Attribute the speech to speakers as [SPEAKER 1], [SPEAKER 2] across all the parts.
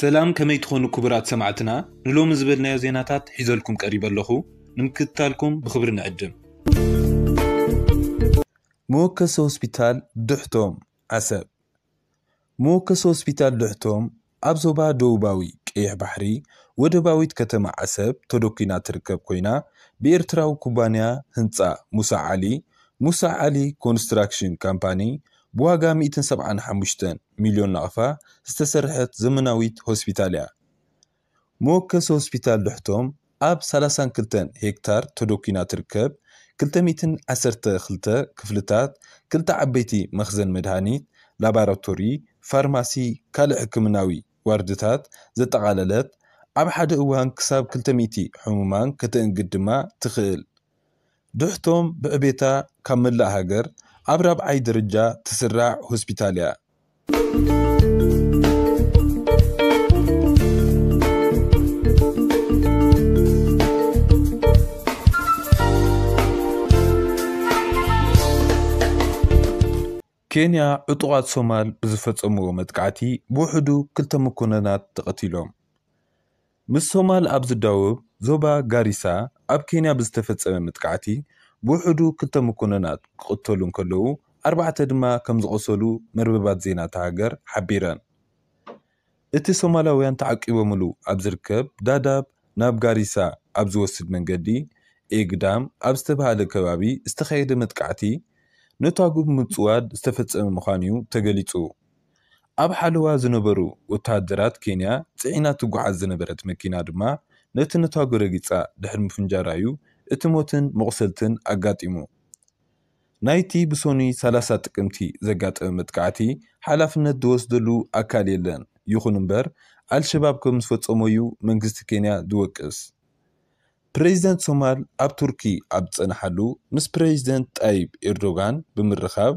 [SPEAKER 1] ሰላም ከመይ ትኾኑ ክቡራት ሰማዕትና ንሎሚ ዝበልናዮ ዜናታት ሒዘልኩም ቀሪበ ኣለኹ ንምክትታልኩም ብክብሪ ንዕድም መወከሲ ሆስፒታል ድሕቶም ዓሰብ መወከሲ ሆስፒታል ድሕቶም ኣብ ዞባ ደቡባዊ ቀይሕ ባሕሪ ወደባዊት ከተማ ዓሰብ ተደኪና ትርከብ ኮይና ብኤርትራዊ ኩባንያ ህንፃ ሙሳ ዓሊ ሙሳ ዓሊ ኮንስትራክሽን ካምፓኒ ብዋጋ 175 ሚልዮን ናቕፋ ዝተሰርሐት ዘመናዊት ሆስፒታል እያ መወከሲ ሆስፒታል ድሕቶም ኣብ 32 ሄክታር ተደኪና ትርከብ 212 ክፍልታት ክልተ ዓበይቲ መኽዘን መድሃኒት ላቦራቶሪ ፋርማሲ ካልእ ሕክምናዊ ዋርድታት ዘጠቓለለት ኣብ ሓደ እዋን ክሳብ 200 ሕሙማን ከተእንግድ ድማ ትኽእል ድሕቶም ብዕቤታ ካብ መላእ ሃገር ኣብ ራብዓይ ደረጃ ትስራዕ ሆስፒታል እያ ኬንያ ዕጡቓት ሶማል ብዝፈጸምዎ መጥቃዕቲ ብውሕዱ ክልተ መኮነናት ተቐቲሎም ምስ ሶማል ኣብ ዝዳውብ ዞባ ጋሪሳ ኣብ ኬንያ ብዝተፈጸመ መጥቃዕቲ ብውሕዱ ክልተ ምኮነናት ክቕተሉ እንከለዉ ኣርባዕተ ድማ ከም ዝቐሰሉ መርበባት ዜና ተሃገር ሓቢረን እቲ ሶማላውያን ተዓቂቦምሉ ኣብ ዝርከብ ዳዳብ ናብ ጋሪሳ ኣብ ዝወስድ መንገዲ ኤግዳም ኣብ ዝተባሃለ ከባቢ ዝተኸየደ መጥቃዕቲ ነታጉብ ምፅዋድ ዝተፈፀመ ምዃን እዩ ተገሊጹ ኣብ ሓለዋ ዝነበሩ ወተሃደራት ኬንያ ፅዒና ትጓዓዝ ዝነበረት መኪና ድማ ነቲ ነታጉ ረጊፃ ድሕሪ ምፍንጃራ እዩ እቲ ሞትን መቑሰልትን ኣጋጢሙ ናይቲ ብሶኒ 30 ጥቅምቲ ዘጋጠመ መጥቃዕቲ ሓላፍነት ዝወስደሉ ኣካል የለን ይኹን እምበር ኣልሸባብ ከም ዝፈፀሞ እዩ መንግስቲ ኬንያ ዝወቅስ ፕሬዚደንት ሶማል ኣብ ቱርኪ ኣብ ዝፀናሓሉ ምስ ፕሬዚደንት ጣይብ ኤርዶጋን ብምርኻብ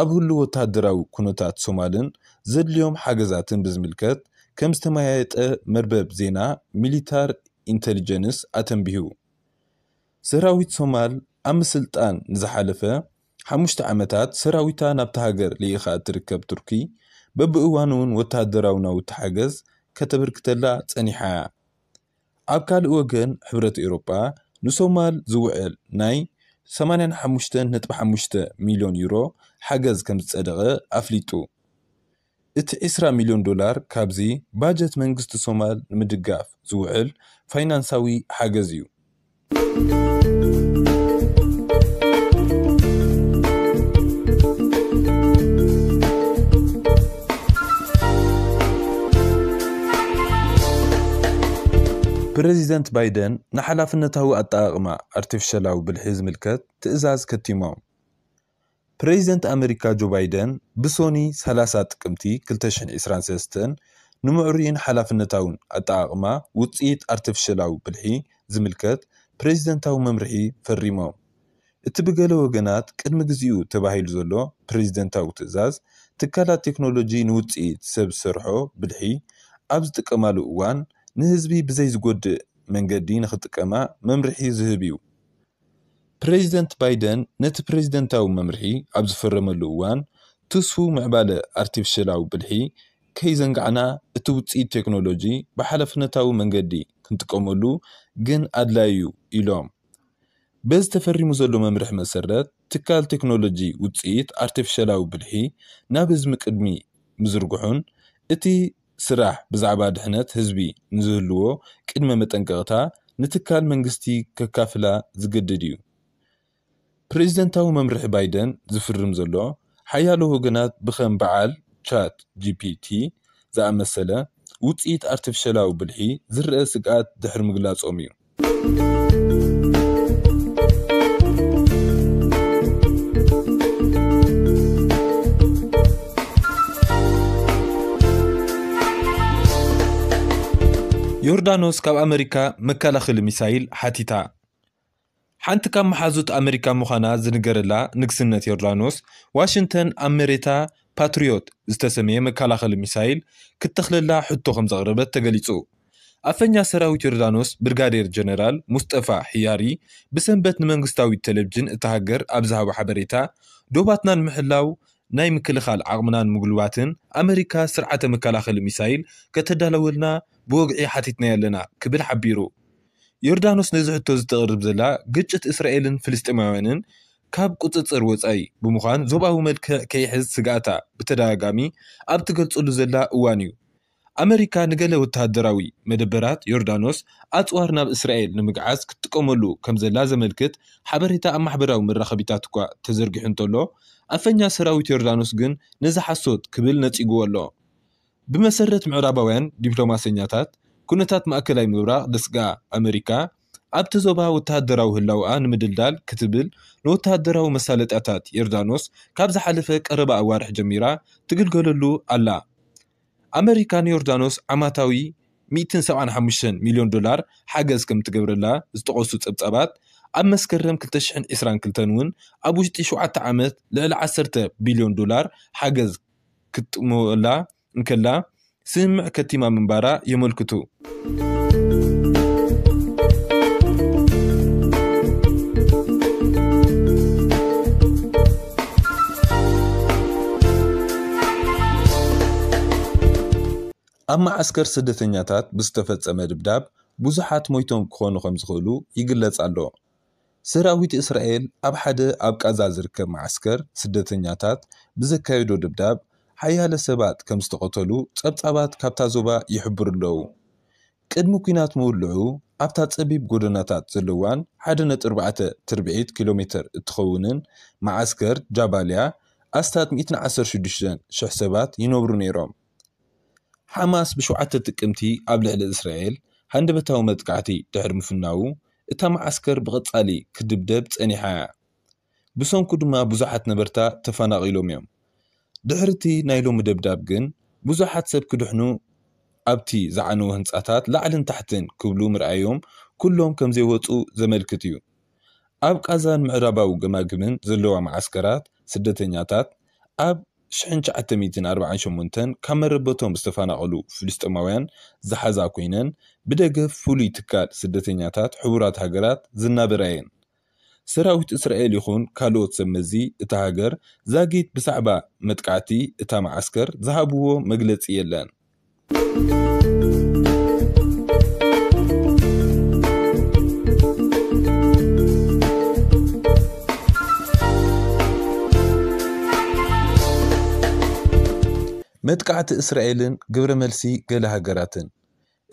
[SPEAKER 1] ኣብ ህሉ ወታደራዊ ኩነታት ሶማልን ዘድልዮም ሓገዛትን ብዝምልከት ከም ዝተመያየጠ መርበብ ዜና ሚሊታር ኢንተሊጀንስ ኣተንቢሁ ሰራዊት ሶማል ኣብ ምስልጣን ንዝሓለፈ ሓሙሽተ ዓመታት ሰራዊታ ናብቲ ሃገር ልኢኻ እትርከብ ቱርኪ በብእዋን እውን ወታደራዊ ናውቲ ሓገዝ ከተበርክተላ ጸኒሓ ኣብ ካልእ ወገን ሕብረት ኤሮጳ ንሶማል ዝውዕል ናይ 85.5 ሚልዮን ዩሮ ሓገዝ ከም ዝጸደቐ ኣፍሊጡ እቲ 20 ሚልዮን ዶላር ካብዚ ባጀት መንግስቲ ሶማል ንምድጋፍ ዝውዕል ፋይናንሳዊ ሓገዝ እዩ ፕረዚደንት ባይደን ንሓላፍነታዊ ኣጠቓቕማ ኣርቲፊሻላዊ ብልሒ ዝምልከት ትእዛዝ ከቲሞም ፕሬዚደንት ኣሜሪካ ጆ ባይደን ብሶኒ 30 ጥቅምቲ 2023 ንምዕሩይን ሓላፍነታውን ኣጠቓቕማ ውፅኢት ኣርቲፊሻላዊ ብልሒ ዝምልከት ፕሬዚደንታዊ መምርሒ ፈሪሞም እቲ ብገለ ወገናት ቅድሚ ግዜኡ ተባሂሉ ዘሎ ፕሬዚደንታዊ ትእዛዝ ትካላት ቴክኖሎጂ ንውፅኢት ሰብ ዝሰርሖ ብልሒ ኣብ ዝጥቀማሉ እዋን ንህዝቢ ብዘይዝጐድእ መንገዲ ንኽጥቀማ መምርሒ ዝህብ እዩ ፕሬዚደንት ባይደን ነቲ ፕሬዚደንታዊ መምርሒ ኣብ ዝፈረመሉ እዋን ትስፉ ምዕባለ ኣርቲፊሽላዊ ብልሒ ከይዘንጋዕና እቲ ውፅኢት ቴክኖሎጂ ብሓላፍነታዊ መንገዲ ክንጥቀመሉ ግን ኣድላይ እዩ ኢሎም በዚ ተፈሪሙ ዘሎ መምርሒ መሰረት ትካል ቴክኖሎጂ ውፅኢት ኣርቲፊሽላዊ ብልሒ ናብ ህዝሚ ቅድሚ ምዝርግሑን እቲ ስራሕ ብዛዕባ ድሕነት ህዝቢ ንዝህልዎ ቅድመ መጠንቀቕታ ንትካል መንግስቲ ከካፍላ ዝገድድ እዩ ፕሬዚደንታዊ መምርሒ ባይደን ዝፍርም ዘሎ ሓያሎ ወገናት ብከም በዓል ቻት ጂፒቲ ዝኣመሰለ ውፅኢት ኣርቲፊሻላዊ ብልሒ ዝርአ ስግኣት ድሕሪ ምግላፆም እዩ ዮርዳኖስ ካብ ኣሜሪካ መከላኸሊ ሚሳይል ሓቲታ ሓንቲ ካብ መሓዙት ኣሜሪካ ምዃና ዝንገረላ ንግስነት ዮርዳኖስ ዋሽንተን ኣብ መሬታ ፓትሪዮት ዝተሰመየ መከላኸሊ ሚሳይል ክተኽለላ ሕቶ ከም ዘቕረበት ተገሊጹ ኣፈኛ ሰራዊት ዮርዳኖስ ብርጋዴር ጀነራል ሙስጠፋ ሕያሪ ብሰንበት ንመንግስታዊ ቴሌቭዥን እታ ሃገር ኣብ ዝሃቦ ሓበሬታ ዶባትና ንምሕላው ናይ ምክልኻል ዓቕምናን ምጉልባትን ኣሜሪካ ስርዓተ መከላኸሊ ሚሳይል ከተዳለወልና ብወግዒ ሓቲትና ኣለና ክብል ሓቢሩ ዮርዳኖስ ነዚ ሕቶ ዝተቕርብ ዘላ ግጭት እስራኤልን ፍልስጢማውያንን ካብ ቁፅፅር ወፃኢ ብምዃን ዞባዊ መልክዕ ከይሕዝ ስጋእታ ብተደጋጋሚ ኣብ ትገልፀሉ ዘላ እዋን እዩ ኣሜሪካ ንገለ ወተሃደራዊ መደበራት ዮርዳኖስ ኣፅዋር ናብ እስራኤል ንምግዓዝ ክትጥቀመሉ ከም ዘላ ዘመልክት ሓበሬታ ኣብ ማሕበራዊ መራኸቢታት እኳ ተዘርጊሑ እንተሎ ኣፈኛ ሰራዊት ዮርዳኖስ ግን ነዚ ሓሶት ክብል ነፂግዎ ኣሎ ብመሰረት ምዕራባውያን ዲፕሎማሰኛታት ኩነታት ማእከላይ ምብራቅ ደስጋ ኣሜሪካ ኣብቲ ዞባ ወተሃደራዊ ህላውኣ ንምድልዳል ክትብል ንወተሃደራዊ መሳለጥያታት ዮርዳኖስ ካብ ዝሓለፈ ቀረባ ኣዋርሒ ጀሚራ ትግልገለሉ ኣላ ኣሜሪካ ንዮርዳኖስ ዓማታዊ 175 ሚልዮን ዶላር ሓገዝ ከም ትገብረላ ዝተቐሱ ፀብጻባት ኣብ መስከረም 222 እውን ኣብ ውሽጢ 7 ዓመት ልዕሊ 10 ቢልዮን ዶላር ሓገዝ ክትጥመወላ እንከላ ስምዕ ከቲማ ምንባራ የመልክቱ ኣብ ማዓስከር ስደተኛታት ብዝተፈፀመ ድብዳብ ብዙሓት ሞይቶም ክኾኑ ከም ዝኽእሉ ይግለጽ ኣሎ ሰራዊት እስራኤል ኣብ ሓደ ኣብ ቃዛ ዝርከብ ማዓስከር ስደተኛታት ብዘካየዶ ድብዳብ حيال سبات كم استقتلو تبتعبات كابتا زوبا يحبر لو كدمو كينات مولعو عبتا تسبيب قرناتات زلوان حدنت اربعة تربعيت كيلومتر تخونن معسكر عسكر جاباليا استات ميتن عسر شدشن شح سبات ينوبرو نيروم حماس بشو عتت كمتي قبل على اسرائيل هندبتاو مدقعتي دهر مفناو اتا معسكر عسكر بغطالي كدب دبت انيحا بسون كدما بزاحت نبرتا تفانا غيلوميوم እቲ ናይ ሎሚ ደብዳብ ግን ብዙሓት ሰብ ክድሕኑ ኣብቲ ዝዓነዎ ህንፃታት ላዕልን ታሕትን ክብሉ ምርኣዮም ኩሎም ከም ዘይወፁ ዘመልክት እዩ ኣብ ቃዛን ምዕራባዊ ገማግምን ዘለዋ ማዓስከራት ስደተኛታት ኣብ 948 ካብ መረበቶም ዝተፈናቐሉ ፍልስጥማውያን ዝሓዛ ኮይነን ብደገፍ ፍሉይ ትካል ስደተኛታት ሕቡራት ሃገራት ዝናበራየን ሰራዊት እስራኤል ይኹን ካልኦት ሰመዚ እታ ሃገር ዛጊት ብዛዕባ መጥቃዕቲ እታ መዓስከር ዝሃብዎ መግለፂ የለን መጥቃዕቲ እስራኤልን ግብረ መልሲ ገለ ሃገራትን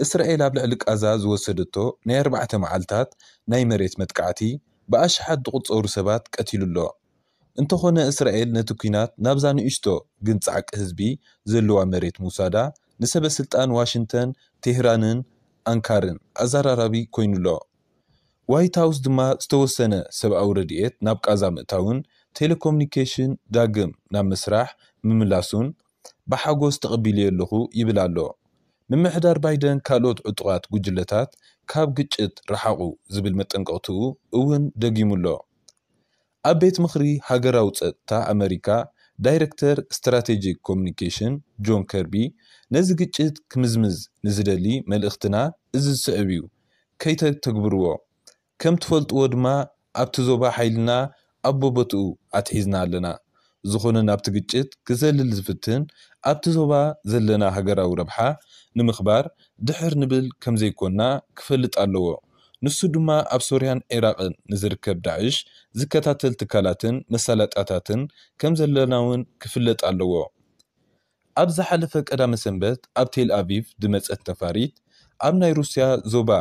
[SPEAKER 1] እስራኤል ኣብ ልዕሊ ቃዛ ዝወሰደቶ ናይ ኣርባዕተ መዓልትታት ናይ መሬት መጥቃዕቲ ብኣሽሓት ዝቝፀሩ ሰባት ቀቲሉ ኣሎ እንተኾነ እስራኤል ነቲ ኩናት ናብዛ ንእሽቶ ግን ፀዓቂ ህዝቢ ዘለዋ መሬት ምውሳዳ ንሰበ ስልጣን ዋሽንተን ቴህራንን ኣንካርን ኣዘራራቢ ኣሎ ዋይት ሃውስ ድማ ዝተወሰነ ሰብኣዊ ረድኤት ናብ ቃዛ ምእታውን ቴሌኮሙኒኬሽን ዳግም ናብ ምስራሕ ምምላሱን ብሓጎስ ተቐቢልየ ኣለኹ ይብል ኣሎ ምምሕዳር ባይደን ካልኦት ዕጡቓት ጉጅለታት ካብ ግጭት ረሓቑ ዝብል መጠንቀቕቱ እውን ደጊሙኣሎ ኣብ ቤት ምኽሪ ሃገራዊ ፀጥታ ኣሜሪካ ዳይረክተር ስትራቴጂክ ኮሚኒኬሽን ጆን ከርቢ ነዚ ግጭት ክምዝምዝ ንዝደሊ መልእኽትና እዚ ዝስዕብ እዩ ከይተተግብርዎ ከም ትፈልጥዎ ድማ ኣብቲ ዞባ ሓይልና ኣቦበትኡ ኣትሒዝና ኣለና ዝኾነ ናብቲ ግጭት ክዘልል ዝፍትን ኣብቲ ዞባ ዘለና ሃገራዊ ረብሓ ንምኽባር ድሕር ንብል ከም ዘይኮንና ክፈልጥ ኣለዎ ንሱ ድማ ኣብ ሶርያን ዒራቅን ንዝርከብ ዳዕሽ ዝከታተል ትካላትን መሳለጣታትን ከም ዘለና እውን ክፍለጥ ኣለዎ ኣብ ዝሓለፈ ቀዳመ ሰንበት ኣብ ቴልኣቪቭ ድመፀት ነፋሪት ኣብ ናይ ሩስያ ዞባ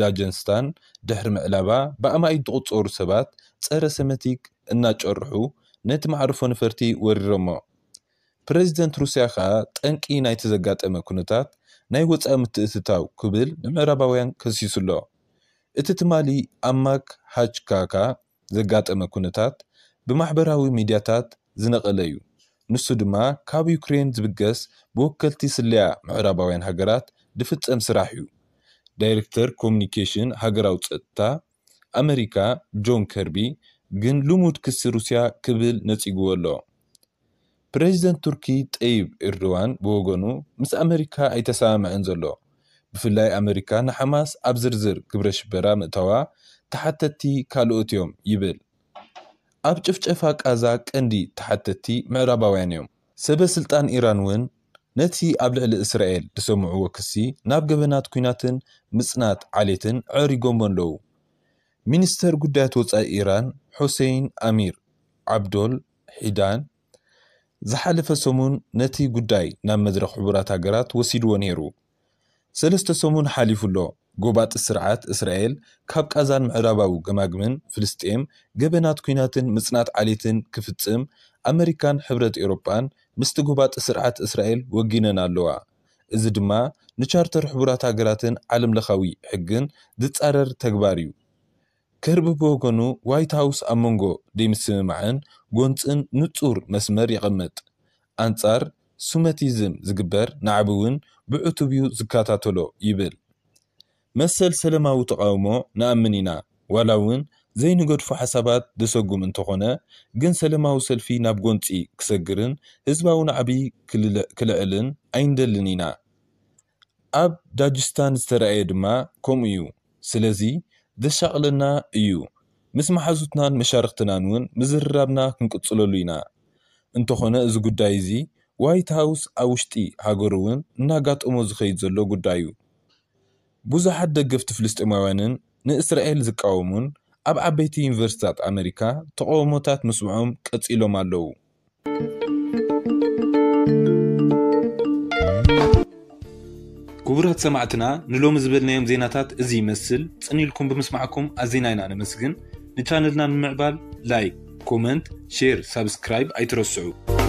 [SPEAKER 1] ዳጀንስታን ድሕሪ ምዕላባ ብኣማይት ዝቑፀሩ ሰባት ፀረ ሰመቲክ እናጨርሑ ነቲ ማዕርፎ ነፈርቲ ወሪሮሞ ፕረዚደንት ሩስያ ከዓ ጠንቂ ናይ ተዘጋጠመ ኩነታት ናይ ወፃኢ ምትእትታው ክብል ንምዕራባውያን ከሲሱ ኣሎ እቲ ትማሊ ኣማክ ሃጅካካ ዘጋጠመ ኩነታት ብማሕበራዊ ሚድያታት ዝነቐለ እዩ ንሱ ድማ ካብ ዩክሬን ዝብገስ ብወከልቲ ስለያ ምዕራባውያን ሃገራት ድፍፀም ስራሕ እዩ ዳይረክተር ኮሚኒኬሽን ሃገራዊ ፀጥታ ኣሜሪካ ጆን ከርቢ ግን ልሙድ ክስ ሩስያ ክብል ነፂግዎ ኣሎ ፕሬዚደንት ቱርኪ ጠይብ ኤርዶዋን ብወገኑ ምስ ኣሜሪካ ኣይተሰማምዐን ዘሎ ብፍላይ ኣሜሪካ ንሓማስ ኣብ ዝርዝር ግብረ ሽበራ ምእተዋ ተሓተቲ ካልኦት እዮም ይብል ኣብ ጭፍጨፋ ቃዛ ቀንዲ ተሓተቲ ምዕራባውያን እዮም ሰበ ስልጣን ኢራን እውን ነቲ ኣብ ልዕሊ እስራኤል ዝሰምዕዎ ክሲ ናብ ገበናት ኩናትን ምጽናት ዓሌትን ዕሪጎም ኣለዉ ሚኒስተር ጉዳያት ወፃኢ ኢራን ሑሴይን ኣሚር ዓብዶል ሒዳን ዝሓለፈ ሰሙን ነቲ ጉዳይ ናብ መድረኽ ሕቡራት ሃገራት ወሲድዎ ነይሩ ሰለስተ ሰሙን ሓሊፉ ኣሎ ጎባጢ ስርዓት እስራኤል ካብ ቃዛን ምዕራባዊ ገማግምን ፍልስጤም ገበናት ኩናትን ምፅናት ዓሌትን ክፍፅም ኣሜሪካን ሕብረት ኤሮጳን ምስቲ ጎባጢ ስርዓት እስራኤል ወጊነን ኣለዋ እዚ ድማ ንቻርተር ሕቡራት ሃገራትን ዓለም ሕግን ዝፃረር ተግባር እዩ ከርቢ ብወገኑ ዋይት ሃውስ ኣብ መንጎ ደይምስምማዕን ጎንፅን ንጹር መስመር የቐምጥ ኣንጻር ሱመቲዝም ዝግበር ንዕቢ እውን እዩ ዝከታተሎ ይብል መሰል ሰለማዊ ተቃውሞ ንኣምን ኢና ዋላ እውን ዘይንገድፉ ሓሳባት ዝሰጉም እንተኾነ ግን ሰለማዊ ሰልፊ ናብ ጎንፂ ክሰግርን ህዝባዊ ንዓቢ ክልዕልን ኣይንደልን ኢና ኣብ ዳጅስታን ዝተረኣየ ድማ ከምኡ እዩ ስለዚ ዘሻቕለና እዩ ምስ መሓዙትናን መሻርክትናን እውን ምዝርራብና ክንቅፅለሉ ኢና እንተኾነ እዚ ጉዳይ እዚ ዋይት ሃውስ ኣብ ውሽጢ ሃገሩ እውን እናጋጠሞ ዝኸይድ ዘሎ ጉዳይ እዩ ብዙሓት ደገፍቲ ፍልስጢማውያንን ንእስራኤል ዝቃወሙን ኣብ ዓበይቲ ዩኒቨርሲታት ኣሜሪካ ተቃውሞታት ምስምዖም ቀፂሎም ኣለው ክቡራት ሰማዕትና ንሎሚ ዝበልናዮም ዜናታት እዚ ይመስል ፅኒኢልኩም ብምስማዕኩም ኣዜና ኢና ነመስግን ንቻነልና ንምዕባል ላይክ ኮመንት ሼር ሳብስክራይብ ኣይትረስዑ